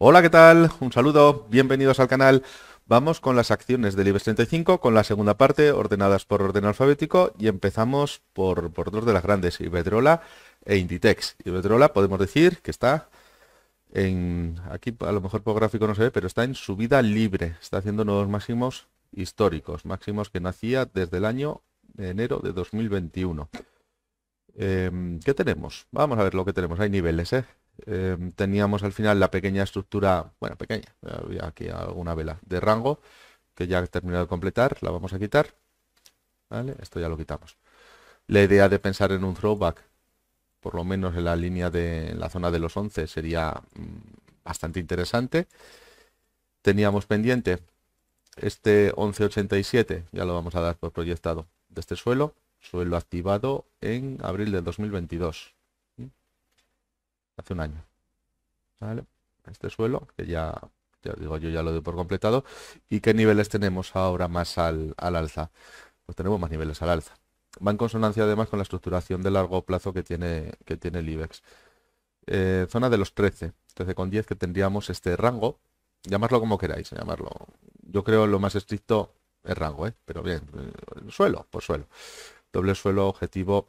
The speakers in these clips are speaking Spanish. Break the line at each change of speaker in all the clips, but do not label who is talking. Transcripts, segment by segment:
Hola, ¿qué tal? Un saludo, bienvenidos al canal. Vamos con las acciones del IBEX 35, con la segunda parte, ordenadas por orden alfabético, y empezamos por, por dos de las grandes, Iberdrola e Inditex. Iberdrola podemos decir que está en, aquí a lo mejor por gráfico no se ve, pero está en subida libre, está haciendo nuevos máximos históricos, máximos que nacía desde el año de enero de 2021. Em, ¿Qué tenemos? Vamos a ver lo que tenemos, hay niveles, ¿eh? Em, teníamos al final la pequeña estructura, bueno, pequeña, había aquí alguna vela de rango que ya he terminado de completar, la vamos a quitar. ¿Vale? Esto ya lo quitamos. La idea de pensar en un throwback, por lo menos en la línea de la zona de los 11, sería mm, bastante interesante. Teníamos pendiente este 1187, ya lo vamos a dar por proyectado de este suelo, suelo activado en abril del 2022 hace un año. ¿Vale? Este suelo, que ya, ya digo, yo ya lo doy por completado. ¿Y qué niveles tenemos ahora más al, alza? Pues tenemos más niveles al alza. Va en consonancia además con la estructuración de largo plazo que tiene, que tiene el IBEX. Eh, zona de los 13, 13,10 que tendríamos este rango. Llamarlo como queráis, llamarlo. Yo creo lo más estricto es rango, ¿eh? pero bien, eh, suelo, por suelo. Doble suelo objetivo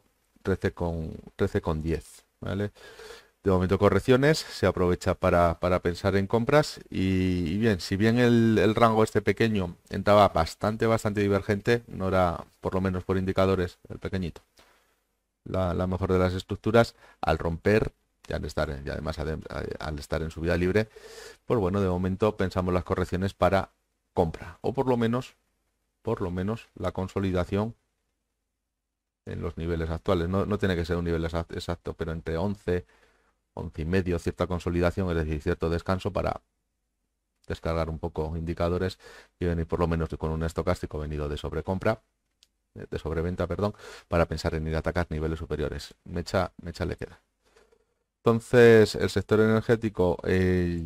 con 13 ¿vale? de momento correcciones, se aprovecha para, para pensar en compras y, bien, si bien el, rango este pequeño entraba bastante, bastante divergente, no era, por lo menos por indicadores, el pequeñito, la, mejor de las estructuras, al romper, y al estar y además eh, al estar en subida libre, pues bueno, de momento pensamos las correcciones para compra, o por lo menos, por lo menos la consolidación en los niveles actuales. No, no tiene que ser un nivel exacto, pero entre 11 11 y medio, cierta consolidación, es decir, cierto descanso para descargar un poco indicadores y venir por lo menos con un estocástico venido de sobrecompra, eh, de sobreventa, perdón, para pensar en ir a atacar niveles superiores. Mecha, mecha le queda. Entonces, el sector energético, eh,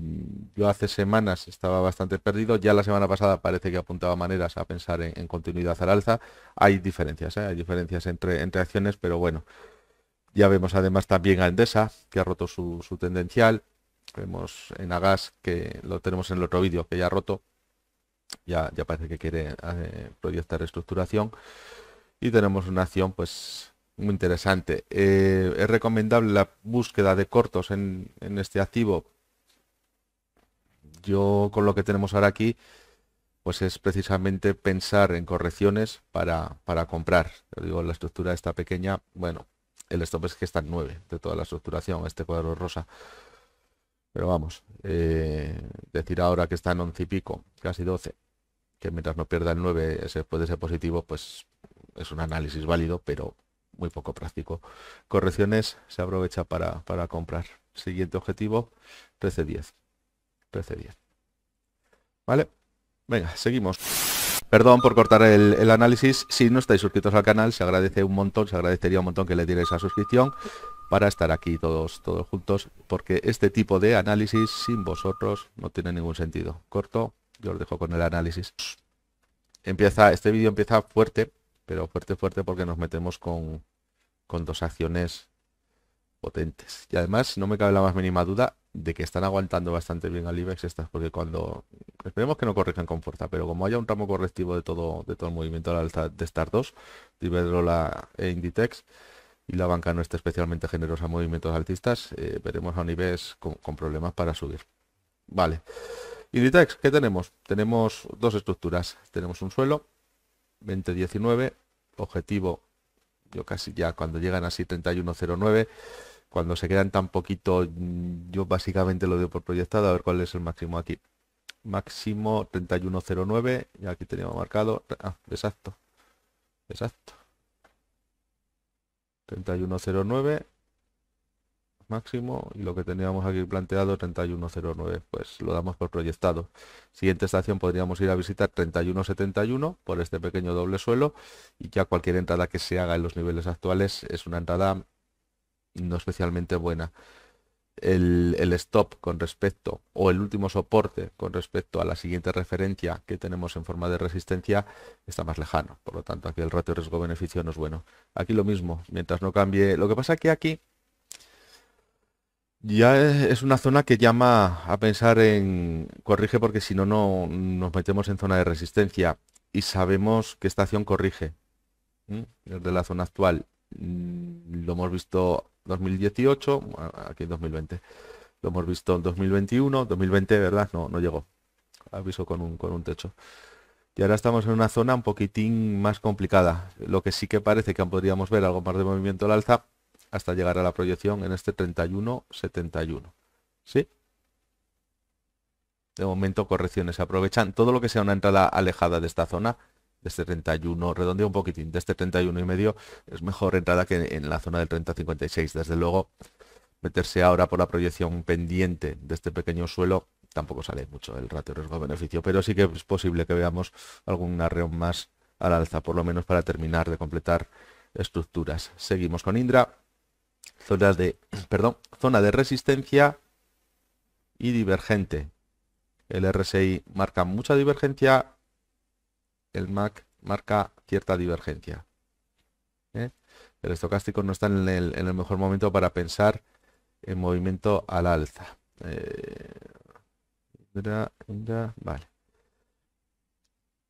yo hace semanas estaba bastante perdido, ya la semana pasada parece que apuntaba maneras a pensar en, continuidad al alza. Hay diferencias, ¿eh? hay diferencias entre, entre acciones, pero bueno, ya vemos además también a Endesa, que ha roto su, tendencial. Vemos en Agas, que lo tenemos en el otro vídeo, que ya ha roto. Ya, ya parece que quiere eh, proyectar reestructuración. Y tenemos una acción pues muy interesante. Eh, es recomendable la búsqueda de cortos en, este activo. Yo con lo que tenemos ahora aquí, pues es precisamente pensar en correcciones para, comprar. digo, la estructura está pequeña, bueno, el stop es que está en 9 de toda la estructuración, este cuadro rosa. Pero vamos, eh, decir ahora que está en 11 y pico, casi 12, que mientras no pierda el 9 ese puede ser positivo, pues es un análisis válido, pero muy poco práctico. Correcciones se aprovecha para, para comprar. Siguiente objetivo, 13-10. 13-10. ¿Vale? Venga, seguimos. Perdón por cortar el, análisis. Si no estáis suscritos al canal, se agradece un montón, se agradecería un montón que le dierais a suscripción para estar aquí todos, todos juntos, porque este tipo de análisis sin vosotros no tiene ningún sentido. Corto, yo os dejo con el análisis. Empieza, este vídeo empieza fuerte, pero fuerte, fuerte porque nos metemos con, con dos acciones potentes. Y además, no me cabe la más mínima duda, de que están aguantando bastante bien al IBEX estas, porque cuando, esperemos que no corrijan con fuerza, pero como haya un ramo correctivo de todo, de todo el movimiento al alza de estas dos, de e Inditex, y la banca no esté especialmente generosa a movimientos altistas, eh, veremos a un IBEX con, problemas para subir. Vale. Inditex, ¿qué tenemos? Tenemos dos estructuras. Tenemos un suelo, 2019, objetivo, yo casi ya cuando llegan así 3109 cuando se quedan tan poquito, mm, yo básicamente lo doy por proyectado, a ver cuál es el máximo aquí. Máximo 3109, y aquí teníamos marcado, ah, exacto, exacto. 3109 máximo y lo que teníamos aquí planteado 3109 pues lo damos por proyectado siguiente estación podríamos ir a visitar 3171 por este pequeño doble suelo y ya cualquier entrada que se haga en los niveles actuales es una entrada no especialmente buena. El, el, stop con respecto o el último soporte con respecto a la siguiente referencia que tenemos en forma de resistencia está más lejano. Por lo tanto, aquí el ratio riesgo-beneficio no es bueno. Aquí lo mismo, mientras no cambie. Lo que pasa que aquí ya es una zona que llama a pensar en corrige porque si no, no nos metemos en zona de resistencia y sabemos que esta acción corrige desde la zona actual. Mm, lo hemos visto 2018, aquí en 2020. Lo hemos visto en 2021, 2020, ¿verdad? No, no llegó. Aviso con un, con un techo. Y ahora estamos en una zona un poquitín más complicada. Lo que sí que parece que podríamos ver algo más de movimiento al alza hasta llegar a la proyección en este 31.71. ¿Sí? De momento correcciones aprovechan todo lo que sea una entrada alejada de esta zona de este 31, redondeo un poquitín, de este 31 y medio, es mejor entrada que en la zona del 30-56. Desde luego, meterse ahora por la proyección pendiente de este pequeño suelo tampoco sale mucho el ratio riesgo-beneficio, pero sí que es posible que veamos algún arreón más al alza, por lo menos para terminar de completar estructuras. Seguimos con Indra, zonas de, perdón, zona de resistencia y divergente. El RSI marca mucha divergencia el MAC marca cierta divergencia. ¿eh? El estocástico no está en el, en el, mejor momento para pensar en movimiento al alza. Eh,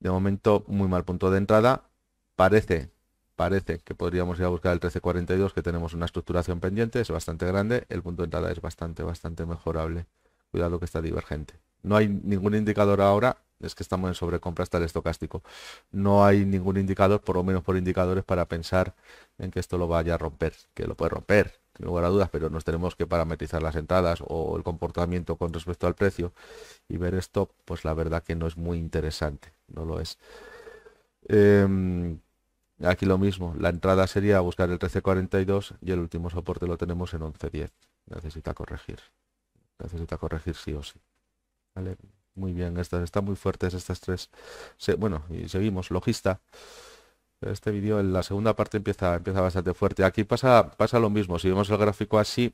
de momento, muy mal punto de entrada. Parece, parece que podríamos ir a buscar el 1342, que tenemos una estructuración pendiente, es bastante grande. El punto de entrada es bastante, bastante mejorable. Cuidado que está divergente. No hay ningún indicador ahora es que estamos en sobrecompra hasta el estocástico. No hay ningún indicador, por lo menos por indicadores, para pensar en que esto lo vaya a romper, que lo puede romper, sin lugar a dudas, pero nos tenemos que parametrizar las entradas o el comportamiento con respecto al precio y ver esto, pues la verdad que no es muy interesante, no lo es. Em, aquí lo mismo, la entrada sería buscar el 1342 y el último soporte lo tenemos en 1110. Necesita corregir, necesita corregir sí o sí. ¿Vale? Muy bien, estas están muy fuertes estas tres. bueno, y seguimos, logista. Este vídeo en la segunda parte empieza, empieza bastante fuerte. Aquí pasa, pasa lo mismo. Si vemos el gráfico así,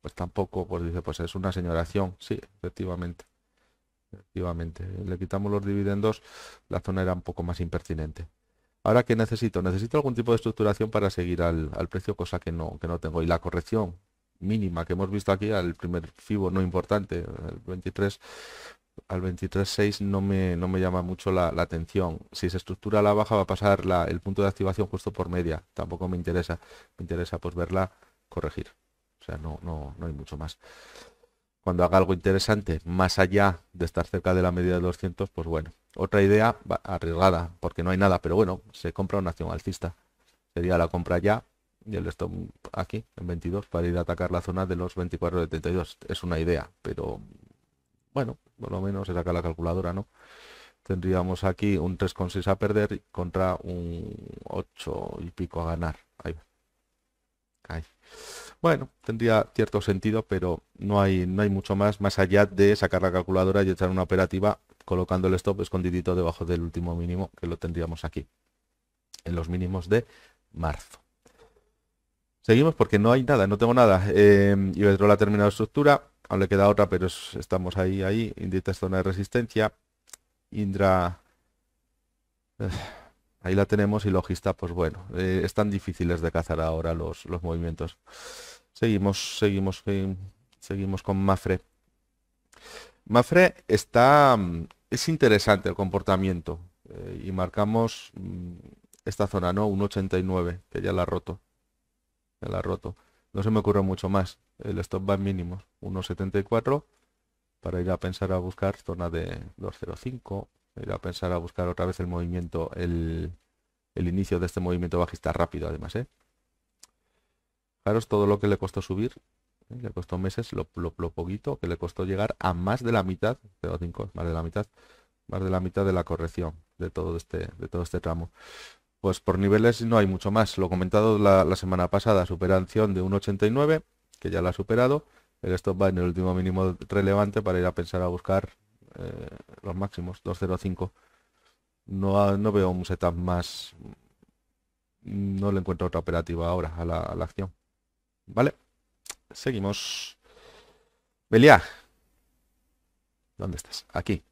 pues tampoco, pues dice, pues es una señoración. Sí, efectivamente. Efectivamente. Le quitamos los dividendos, la zona era un poco más impertinente. Ahora, ¿qué necesito? Necesito algún tipo de estructuración para seguir al, al precio, cosa que no, que no tengo. Y la corrección, mínima que hemos visto aquí al primer FIBO no importante, al 23 al 23.6 no me, no me llama mucho la, atención. Si se estructura la baja va a pasar el punto de activación justo por media. Tampoco me interesa. Me interesa pues verla corregir. O sea, no, no, no hay mucho más cuando haga algo interesante más allá de estar cerca de la media de 200, pues bueno. Otra idea arriesgada, porque no hay nada, pero bueno, se compra una acción alcista. Sería la compra ya y el stop aquí, en 22, para ir a atacar la zona de los 24 de 32. Es una idea, pero bueno, por lo menos se saca la calculadora, ¿no? Tendríamos aquí un 3,6 a perder contra un 8 y pico a ganar. Ahí va. Bueno, tendría cierto sentido, pero no hay, no hay mucho más, más allá de sacar la calculadora y echar una operativa colocando el stop escondidito debajo del último mínimo, que lo tendríamos aquí, en los mínimos de marzo. Seguimos porque no hay nada, no tengo nada. Eh, Iberdrola ha terminado estructura, aún le queda otra, pero estamos ahí, ahí. Indita zona de resistencia. Indra... ahí la tenemos y Logista, pues bueno, eh, están difíciles de cazar ahora los, movimientos. Seguimos, seguimos, em, seguimos con Mafre. Mafre está... Mm, es interesante el comportamiento eh, y marcamos mm, esta zona, ¿no? Un 89, que ya la ha roto la ha roto. No se me ocurre mucho más. El stop va mínimo, 1.74, para ir a pensar a buscar zona de 2.05, ir a pensar a buscar otra vez el movimiento, el, inicio de este movimiento bajista rápido además. ¿eh? Fijaros todo lo que le costó subir, ¿eh? le costó meses, lo, lo, poquito que le costó llegar a más de la mitad, 0.5, más de la mitad, más de la mitad de la corrección de todo este, de todo este tramo. Pues por niveles no hay mucho más. Lo comentado la, semana pasada, superación de 1,89, que ya la ha superado. El stop va en el último mínimo relevante para ir a pensar a buscar eh, los máximos, 2,05. No, no veo un setup más. No le encuentro otra operativa ahora a la, acción. ¿Vale? Seguimos. Belia, ¿Dónde estás? Aquí.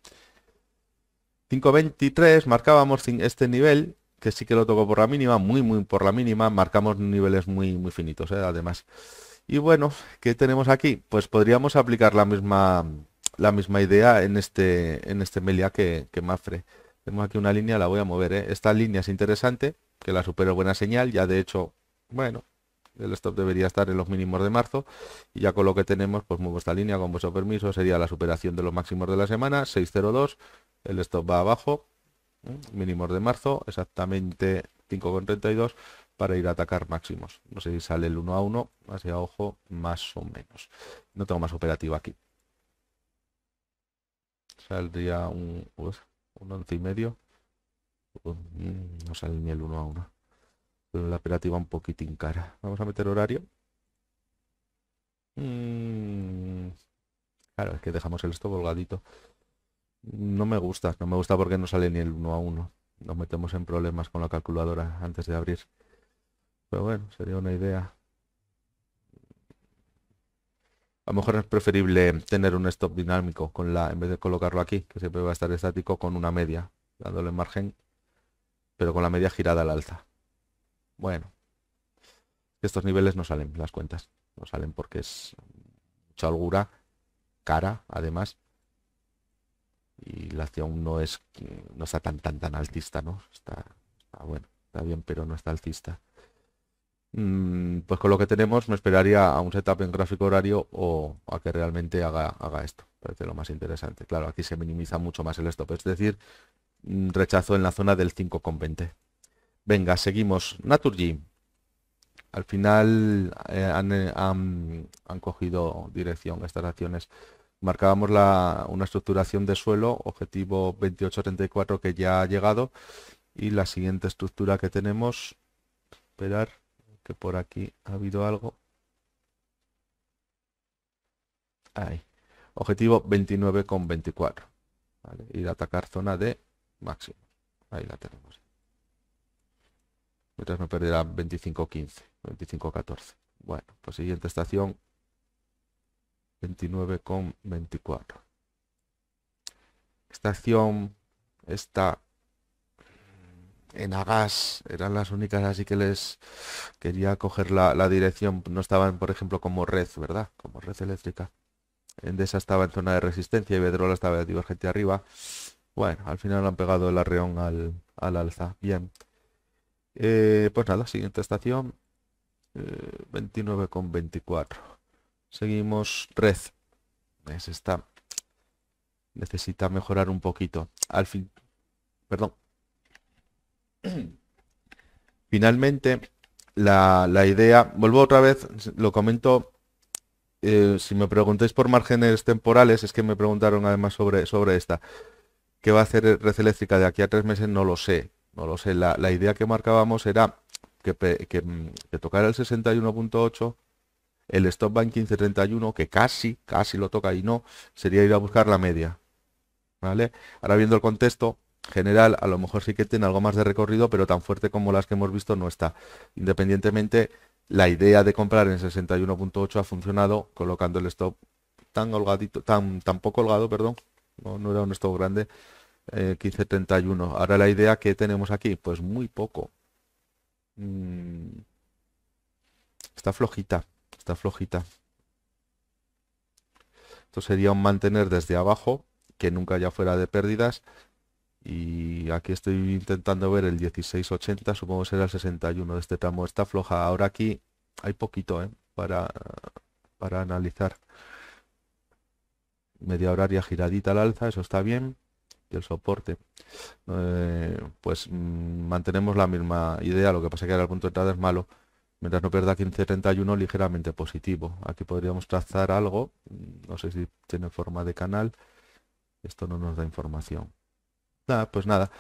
5.23, marcábamos este nivel que sí que lo tocó por la mínima, muy, muy por la mínima. Marcamos niveles muy, muy finitos, ¿eh? además. Y bueno, ¿qué tenemos aquí? Pues podríamos aplicar la misma, la misma idea en este, en este Melia que, que Mafre. Tenemos aquí una línea, la voy a mover. ¿eh? Esta línea es interesante, que la supero buena señal. Ya de hecho, bueno, el stop debería estar en los mínimos de marzo y ya con lo que tenemos pues muevo esta línea con vuestro permiso sería la superación de los máximos de la semana 602 el stop va abajo mínimos de marzo, exactamente 5,32 para ir a atacar máximos. No sé si sale el 1 a 1, hacia ojo, más o menos. No tengo más operativa aquí. Saldría un, 11 y medio. Mm, no sale ni el 1 a 1. la operativa un poquitín cara. Vamos a meter horario. Mm, claro, es que dejamos el esto volgadito no me gusta, no me gusta porque no sale ni el 1 a 1. Nos metemos en problemas con la calculadora antes de abrir. Pero bueno, sería una idea. A lo mejor es preferible tener un stop dinámico con la, en vez de colocarlo aquí, que siempre va a estar estático, con una media, dándole margen, pero con la media girada al alza. Bueno, estos niveles no salen las cuentas, no salen porque es mucha holgura, cara, además, y la acción no es no está tan tan tan altista, ¿no? Está, bueno, está bien, pero no está altista. Mm, pues con lo que tenemos me esperaría a un setup en gráfico horario o a que realmente haga, haga esto. Parece lo más interesante. Claro, aquí se minimiza mucho más el stop, es decir, mm, rechazo en la zona del 5,20. Venga, seguimos. Naturgy. Al final eh, eh, han, han cogido dirección estas acciones marcábamos una estructuración de suelo, objetivo 2834 que ya ha llegado, y la siguiente estructura que tenemos, esperar que por aquí ha habido algo. Ahí. Objetivo 29,24. ¿vale? Ir a atacar zona de máximo. Ahí la tenemos. Mientras me perderá 25,15, 25,14. Bueno, pues siguiente estación, 29,24. Esta acción, está en Agas eran las únicas así que les quería coger la, dirección. No estaban, por ejemplo, como red, ¿verdad? Como red eléctrica. Endesa estaba en zona de resistencia y Bedrola estaba divergente arriba. Bueno, al final han pegado el arreón al, alza. Bien. Eh, pues nada, siguiente estación. Eh, con 29,24. Seguimos red. Es esta. Necesita mejorar un poquito. Al fin. Perdón. Finalmente, la, idea. Vuelvo otra vez. Lo comento. Eh, si me preguntáis por márgenes temporales, es que me preguntaron además sobre, sobre esta. ¿Qué va a hacer red eléctrica de aquí a tres meses? No lo sé. No lo sé. La, idea que marcábamos era que, que, mm, que tocara el 61.8 el stop va en 15.31, que casi, casi lo toca y no, sería ir a buscar la media. ¿Vale? Ahora viendo el contexto general, a lo mejor sí que tiene algo más de recorrido, pero tan fuerte como las que hemos visto no está. Independientemente, la idea de comprar en 61.8 ha funcionado colocando el stop tan holgadito, tan, tan poco holgado, perdón, no, era un stop grande, 15.31. Eh, Ahora la idea que tenemos aquí, pues muy poco. Mm, está flojita flojita. Esto sería un mantener desde abajo, que nunca ya fuera de pérdidas. Y aquí estoy intentando ver el 1680, supongo será el 61 de este tramo. Está floja. Ahora aquí hay poquito ¿eh? para, para analizar. Media horaria giradita al alza, eso está bien. Y el soporte. Eh, pues mm, mantenemos la misma idea, lo que pasa que ahora el punto de entrada es malo mientras no pierda 15.31 ligeramente positivo. Aquí podríamos trazar algo, mm, no sé si tiene forma de canal, esto no nos da información. Nada, pues nada,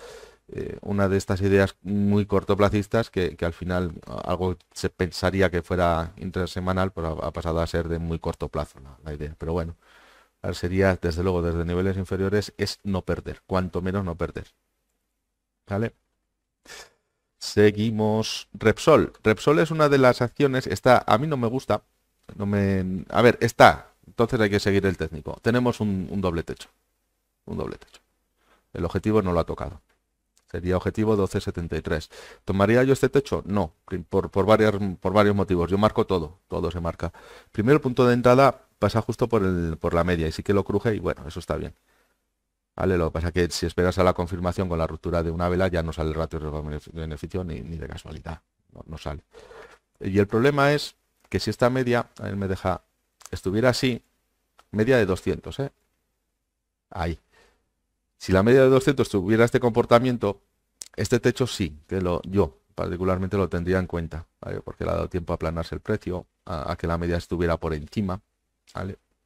eh, una de estas ideas muy cortoplacistas que, al final algo se pensaría que fuera intersemanal, pero pues ha, pasado a ser de muy corto plazo la, idea, pero bueno. sería, desde luego, desde niveles inferiores, es no perder, cuanto menos no perder. ¿Vale? Seguimos. Repsol. Repsol es una de las acciones. Está, a mí no me gusta. No me, a ver, está. Entonces hay que seguir el técnico. Tenemos un, doble techo. Un doble techo. El objetivo no lo ha tocado. Sería objetivo 1273. ¿Tomaría yo este techo? No, por, por varios motivos. Yo marco todo, todo se marca. Primero punto de entrada pasa justo por, por la media y sí que lo cruje y bueno, eso está bien. Lo que pasa es que si esperas a la confirmación con la ruptura de una vela, ya no sale el ratio de beneficio ni, de casualidad. No, sale. Y el problema es que si esta media, a ver, me deja, estuviera así, media de 200, ¿eh? Ahí. Si la media de 200 tuviera este comportamiento, este techo sí, que lo, yo particularmente lo tendría en cuenta, Porque le ha dado tiempo a aplanarse el precio, a, que la media estuviera por encima,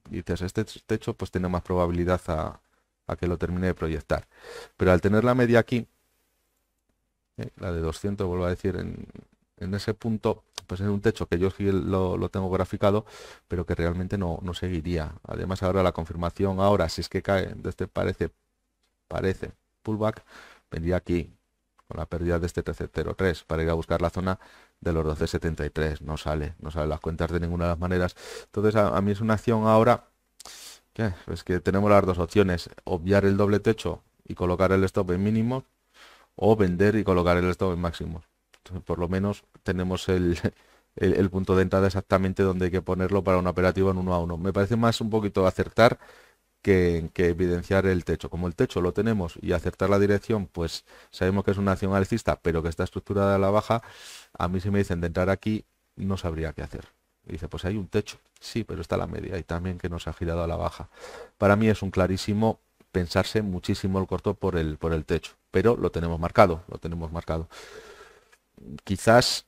dices, este techo pues tiene más probabilidad a, que lo termine de proyectar. Pero al tener la media aquí, eh, la de 200, vuelvo a decir, en, ese punto, pues es un techo que yo sí lo, tengo graficado, pero que realmente no, no, seguiría. Además, ahora la confirmación, ahora, si es que cae, de este parece, parece, pullback, vendría aquí, con la pérdida de este 1303, para ir a buscar la zona de los 1273. No sale, no sale las cuentas de ninguna de las maneras. Entonces, a mí es una acción ahora es pues que tenemos las dos opciones, obviar el doble techo y colocar el stop en mínimo o vender y colocar el stop en máximo. por lo menos tenemos el, punto de entrada exactamente donde hay que ponerlo para un operativo en uno a uno. Me parece más un poquito acertar que, que, evidenciar el techo. Como el techo lo tenemos y acertar la dirección, pues sabemos que es una acción alcista, pero que está estructurada a la baja, a mí si me dicen de entrar aquí, no sabría qué hacer dice, pues hay un techo. Sí, pero está la media y también que nos ha girado a la baja. Para mí es un clarísimo pensarse muchísimo el corto por el, por el techo, pero lo tenemos marcado, lo tenemos marcado. Quizás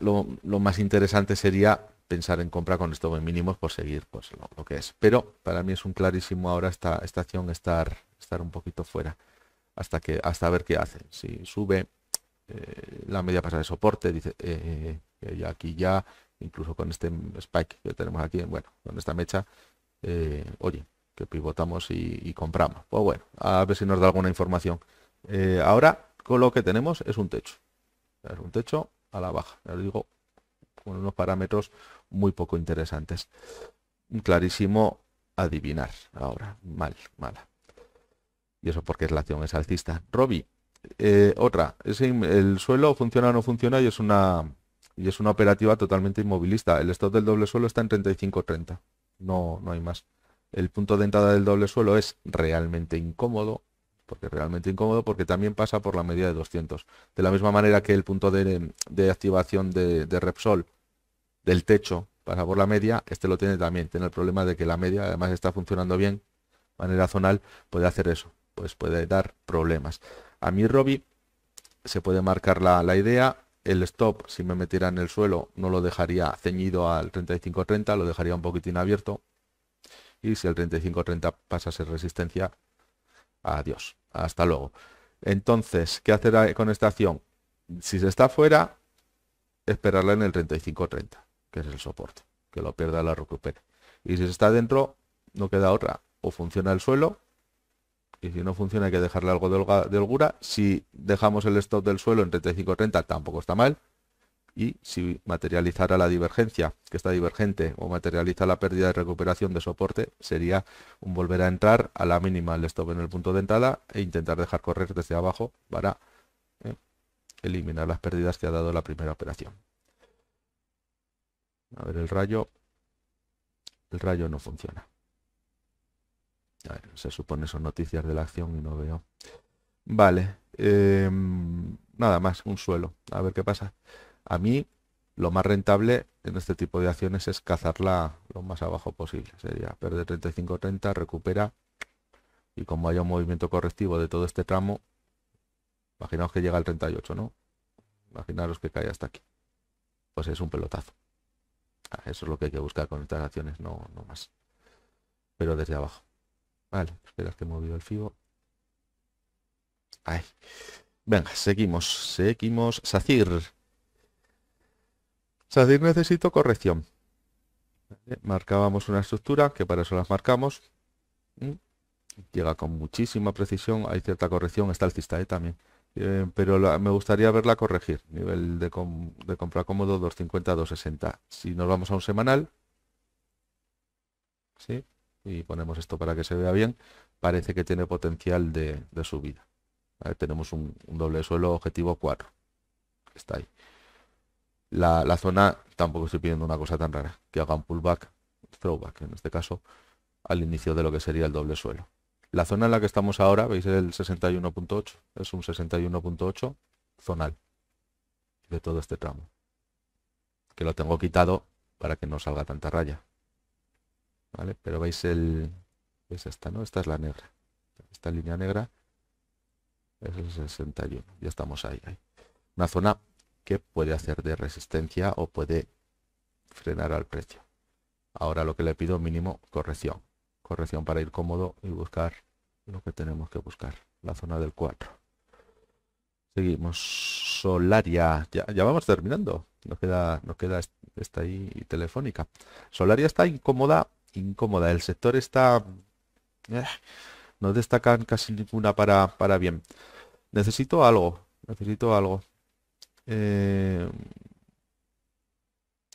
lo, más interesante sería pensar en compra con esto estos mínimos por seguir pues, lo, que es. Pero para mí es un clarísimo ahora esta, esta acción estar, estar un poquito fuera hasta, que, hasta ver qué hace. Si sube eh, la media pasa de soporte, dice, eh, eh, aquí ya incluso con este spike que tenemos aquí, bueno, con esta mecha, eh, oye, que pivotamos y, compramos. Pues bueno, a ver si nos da alguna información. Eh, ahora, con lo que tenemos es un techo. Es un techo a la baja, ya digo, con unos parámetros muy poco interesantes. Clarísimo adivinar ahora, mal, mala. Y eso porque es la acción es alcista. Robbie, eh, otra, es el suelo funciona o no funciona y es una y es una operativa totalmente inmovilista. El stop del doble suelo está en 35.30. No, no hay más. El punto de entrada del doble suelo es realmente incómodo. Porque realmente incómodo porque también pasa por la media de 200. De la misma manera que el punto de, activación de, Repsol del techo pasa por la media, este lo tiene también. Tiene el problema de que la media además está funcionando bien. De manera zonal puede hacer eso. Pues puede dar problemas. A mí, Robbie, se puede marcar la, la idea el stop, si me metiera en el suelo, no lo dejaría ceñido al 35-30, lo dejaría un poquitín abierto. Y si el 35-30 pasa a ser resistencia, adiós, hasta luego. Entonces, ¿qué hacer con esta acción? Si se está fuera, esperarla en el 35-30, que es el soporte, que lo pierda la recupere. Y si se está dentro, no queda otra, o funciona el suelo si no funciona hay que dejarle algo de, holgura. Si dejamos el stop del suelo en 30 tampoco está mal. Y si materializara la divergencia, que está divergente, o materializa la pérdida de recuperación de soporte, sería un volver a entrar a la mínima el stop en el punto de entrada e intentar dejar correr desde abajo para eh, eliminar las pérdidas que ha dado la primera operación. A ver el rayo. El rayo no funciona se supone son noticias de la acción y no veo. Vale, eh, nada más, un suelo. A ver qué pasa. A mí lo más rentable en este tipo de acciones es cazarla lo más abajo posible. Sería perder 35-30, recupera y como haya un movimiento correctivo de todo este tramo, imaginaos que llega al 38, ¿no? Imaginaros que cae hasta aquí. Pues es un pelotazo. Ah, eso es lo que hay que buscar con estas acciones, no, no más. Pero desde abajo. Vale, espera que he movido el FIBO. Ahí. Venga, seguimos, seguimos. Sacir. Sacir necesito corrección. marcábamos una estructura, que para eso las marcamos. Mm, llega con muchísima precisión, hay cierta corrección, está el cista e también. Eh, pero me gustaría verla corregir. Nivel de, compra cómodo 250-260. Si nos vamos a un semanal, ¿sí? y ponemos esto para que se vea bien, parece que tiene potencial de, subida. Tenemos un, doble suelo objetivo 4, está ahí. La, la, zona, tampoco estoy pidiendo una cosa tan rara, que haga un pullback, throwback en este caso, al inicio de lo que sería el doble suelo. La zona en la que estamos ahora, veis el 61.8, es un 61.8 zonal de todo este tramo, que lo tengo quitado para que no salga tanta raya. ¿vale? Pero veis el... Es esta, no? Esta es la negra. Esta línea negra es el 61. Ya estamos ahí, Una zona que puede hacer de resistencia o puede frenar al precio. Ahora lo que le pido mínimo, corrección. Corrección para ir cómodo y buscar lo que tenemos que buscar. La zona del 4. Seguimos. Solaria. Ya, ya vamos terminando. Nos queda, nos queda esta ahí telefónica. Solaria está incómoda incómoda. El sector está... Eh, no destacan casi ninguna para, para bien. Necesito algo. Necesito algo. Eh,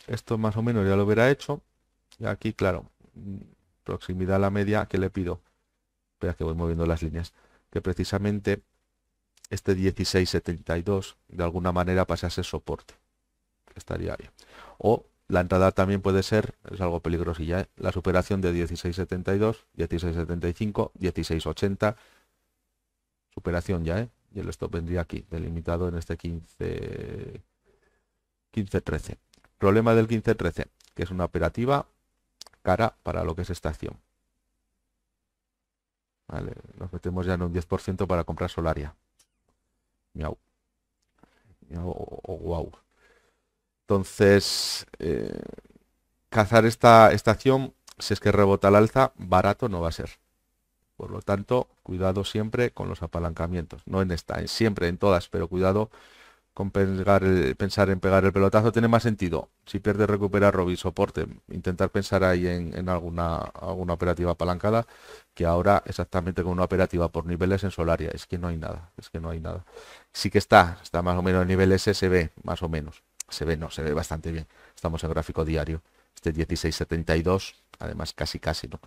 esto más o menos ya lo hubiera hecho. Y aquí, claro, mm, proximidad a la media que le pido. Espera que voy moviendo las líneas. Que precisamente este 1672 de alguna manera pasase soporte. Estaría bien. O la entrada también puede ser, es algo peligrosilla, ya, ¿eh? la superación de 1672, 1675, 1680. Superación ya, ¿eh? Y el stop vendría aquí, delimitado en este 15... 1513. Problema del 1513, que es una operativa cara para lo que es esta acción. Vale, nos metemos ya en un 10% para comprar Solaria. Miau. Miau o, entonces, eh, cazar esta, estación, acción, si es que rebota al alza, barato no va a ser. Por lo tanto, cuidado siempre con los apalancamientos. No en esta, en siempre en todas, pero cuidado con pensar en pegar el pelotazo. Tiene más sentido. Si pierde recuperar Robin soporte, intentar pensar ahí en, alguna, alguna operativa apalancada, que ahora exactamente con una operativa por niveles en Solaria. Es que no hay nada, es que no hay nada. Sí que está, está más o menos en nivel sb más o menos. Se ve, no, se ve bastante bien. Estamos en gráfico diario. Este 1672, además casi casi, ¿no?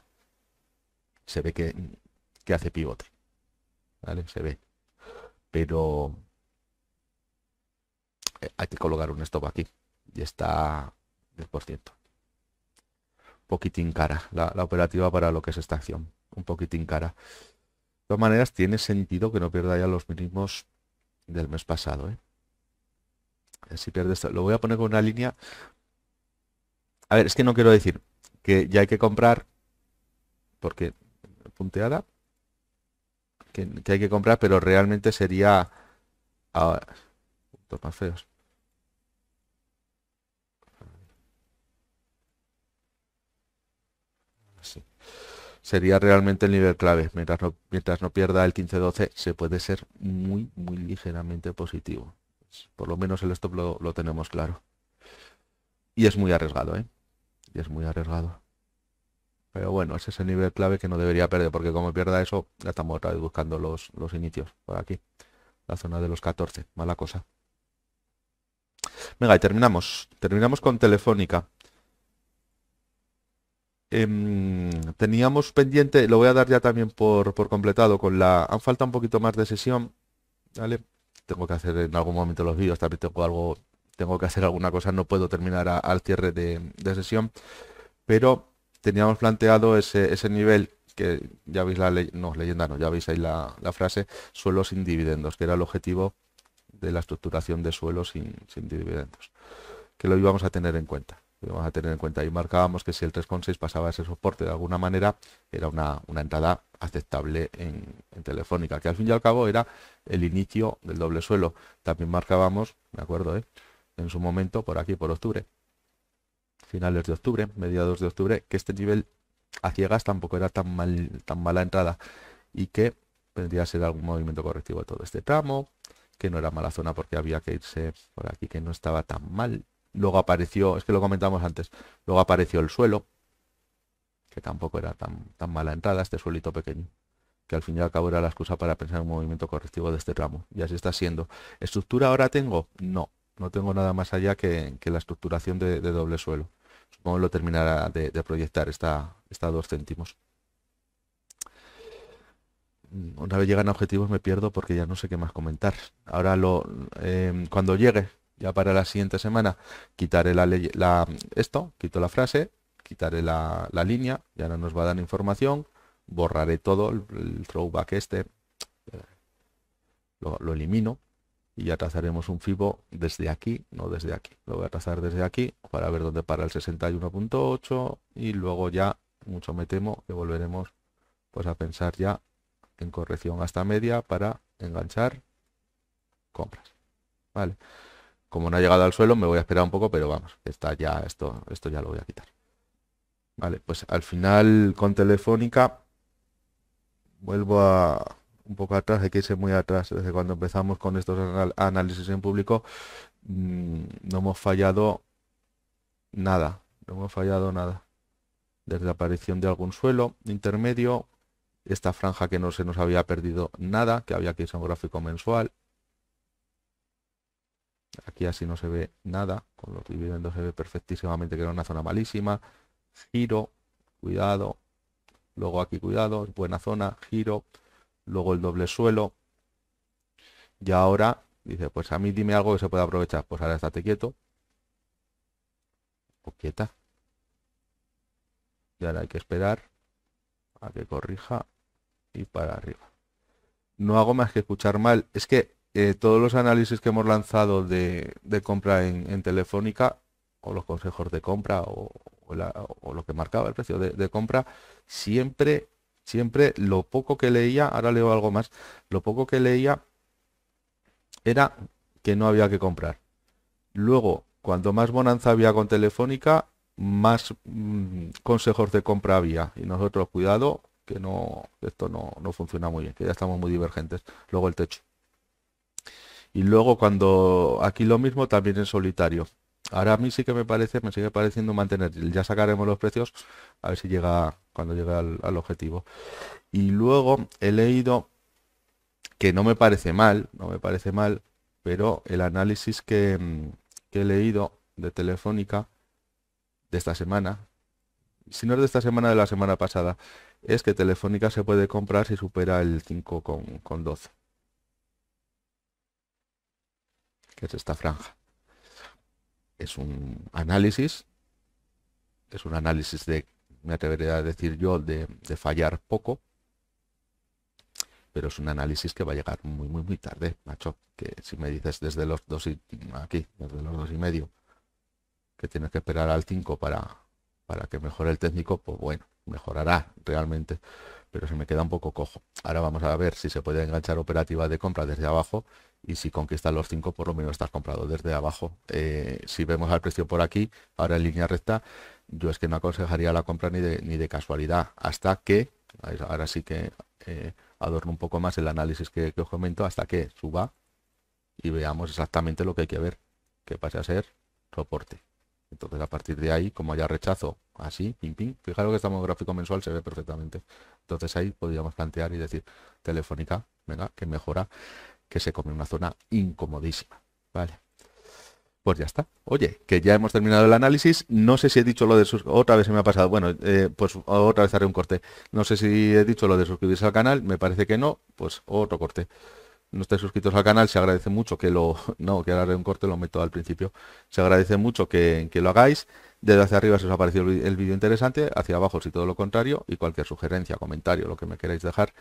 Se ve que, que hace pivote. ¿Vale? Se ve. Pero eh, hay que colocar un stop aquí. Y está 10%. Un poquitín cara la, operativa para lo que es esta acción. Un poquitín cara. De todas maneras, tiene sentido que no pierda ya los mínimos del mes pasado. ¿eh? Eh, si pierde esto. Lo voy a poner con una línea. A ver, es que no quiero decir que ya hay que comprar. Porque punteada. Que, hay que comprar, pero realmente sería... Ahora, puntos más feos. Sería realmente el nivel clave. Mientras no, mientras no pierda el 15-12, se puede ser muy, muy ligeramente positivo. Pues, por lo menos el stop lo, tenemos claro. Y es muy arriesgado, ¿eh? Y es muy arriesgado. Pero bueno, ese es el nivel clave que no debería perder, porque como pierda eso, ya estamos otra buscando los, los inicios por aquí. La zona de los 14, mala cosa. Venga, y terminamos. Terminamos con Telefónica. Em, teníamos pendiente, lo voy a dar ya también por, completado, con la... Han falta un poquito más de sesión, ¿vale? tengo que hacer en algún momento los vídeos, también tengo algo, tengo que hacer alguna cosa, no puedo terminar al cierre de, sesión. Pero teníamos planteado ese, nivel que ya veis la ley, no, leyenda no, ya veis ahí la, frase, suelos sin dividendos, que era el objetivo de la estructuración de suelos sin dividendos, que lo íbamos a tener en cuenta vamos a tener en cuenta. y marcábamos que si el 3.6 pasaba ese soporte de alguna manera, era una, entrada aceptable en, Telefónica, que al fin y al cabo era el inicio del doble suelo. También marcábamos, me acuerdo, ¿eh? en su momento, por aquí, por octubre, finales de octubre, mediados de octubre, que este nivel a ciegas tampoco era tan, mal, tan mala entrada y que vendría a ser algún movimiento correctivo de todo este tramo, que no era mala zona porque había que irse por aquí, que no estaba tan mal Luego apareció, es que lo comentamos antes, luego apareció el suelo, que tampoco era tan, tan mala entrada, este suelito pequeño, que al fin y al cabo era la excusa para pensar un movimiento correctivo de este ramo, Y así está siendo. ¿Estructura ahora tengo? No, no tengo nada más allá que, la estructuración de, doble suelo. Supongo que lo terminará de, proyectar, esta, a dos céntimos una vez llegan objetivos me pierdo porque ya no sé qué más comentar. Ahora lo eh, cuando llegue ya para la siguiente semana quitaré la, esto, quito la frase, quitaré la, línea ya no nos va a dar información, borraré todo, el, throwback este, lo, lo, elimino y ya trazaremos un fibo desde aquí, no desde aquí. Lo voy a trazar desde aquí para ver dónde para el 61.8 y luego ya, mucho me temo, que volveremos pues a pensar ya en corrección hasta media para enganchar compras. Vale. Como no ha llegado al suelo, me voy a esperar un poco, pero vamos, está ya esto, esto ya lo voy a quitar. Vale, pues al final con Telefónica vuelvo a un poco atrás, hay que irse muy atrás desde cuando empezamos con estos análisis en público. Mm, no hemos fallado nada, no hemos fallado nada. Desde la aparición de algún suelo intermedio, esta franja que no se nos había perdido nada, que había que irse a un gráfico mensual, Aquí así no se ve nada, con los dividendos se ve perfectísimamente que era una zona malísima. Giro, cuidado. Luego aquí cuidado, buena zona, giro. Luego el doble suelo. Y ahora dice, pues a mí dime algo que se pueda aprovechar. Pues ahora estate quieto. O quieta. Y ahora hay que esperar a que corrija y para arriba. No hago más que escuchar mal. Es que eh, todos los análisis que hemos lanzado de, compra en, Telefónica, o los consejos de compra, o, lo que marcaba el precio de, compra, siempre, siempre lo poco que leía, ahora leo algo más, lo poco que leía era que no había que comprar. Luego, cuanto más bonanza había con Telefónica, más mm, consejos de compra había. Y nosotros, cuidado, que no, esto no funciona muy bien, que ya estamos muy divergentes. Luego el techo. Y luego cuando aquí lo mismo también en solitario. Ahora a mí sí que me parece, me sigue pareciendo mantener. Ya sacaremos los precios a ver si llega cuando llega al, objetivo. Y luego he leído que no me parece mal, no me parece mal, pero el análisis que, he leído de Telefónica de esta semana, si no es de esta semana, de la semana pasada, es que Telefónica se puede comprar si supera el 5,12. Con, es esta franja. Es un análisis, es un análisis de, me atrevería a decir yo, de, fallar poco, pero es un análisis que va a llegar muy, muy, muy tarde, macho. Que si me dices desde los dos y aquí, desde los dos y medio, que tienes que esperar al 5 para, para que mejore el técnico, pues bueno, mejorará realmente, pero se me queda un poco cojo. Ahora vamos a ver si se puede enganchar operativa de compra desde abajo y si conquistas los 5 por lo menos estás comprado desde abajo. Eh, si vemos al precio por aquí, ahora en línea recta, yo es que no aconsejaría la compra ni de, ni de casualidad, hasta que, ahora sí que eh, adorno un poco más el análisis que, os comento, hasta que suba y veamos exactamente lo que hay que ver, que pase a ser soporte. Entonces a partir de ahí, como haya rechazo, así, pim, pim, fijaros que estamos en gráfico mensual, se ve perfectamente. Entonces ahí podríamos plantear y decir, Telefónica, venga, que mejora que se come una zona incomodísima. Vale. Pues ya está. Oye, que ya hemos terminado el análisis. No sé si he dicho lo de... Sus... Otra vez se me ha pasado. Bueno, eh, pues otra vez haré un corte. No sé si he dicho lo de suscribirse al canal. Me parece que no. Pues otro corte. No estáis suscritos al canal. Se agradece mucho que lo... No, que ahora haré un corte, lo meto al principio. Se agradece mucho que, lo hagáis. Desde hacia arriba si os ha parecido el vídeo interesante, hacia abajo si todo lo contrario, y cualquier sugerencia, comentario, lo que me queráis dejar,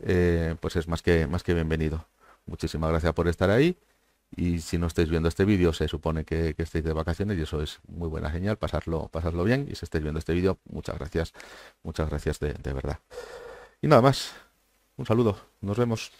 eh, pues es más que, más que bienvenido. Muchísimas gracias por estar ahí. Y si no estáis viendo este vídeo, se supone que, estáis de vacaciones y eso es muy buena señal, pasarlo, pasarlo bien. Y si estáis viendo este vídeo, muchas gracias, muchas gracias de, de verdad. Y nada más, un saludo, nos vemos.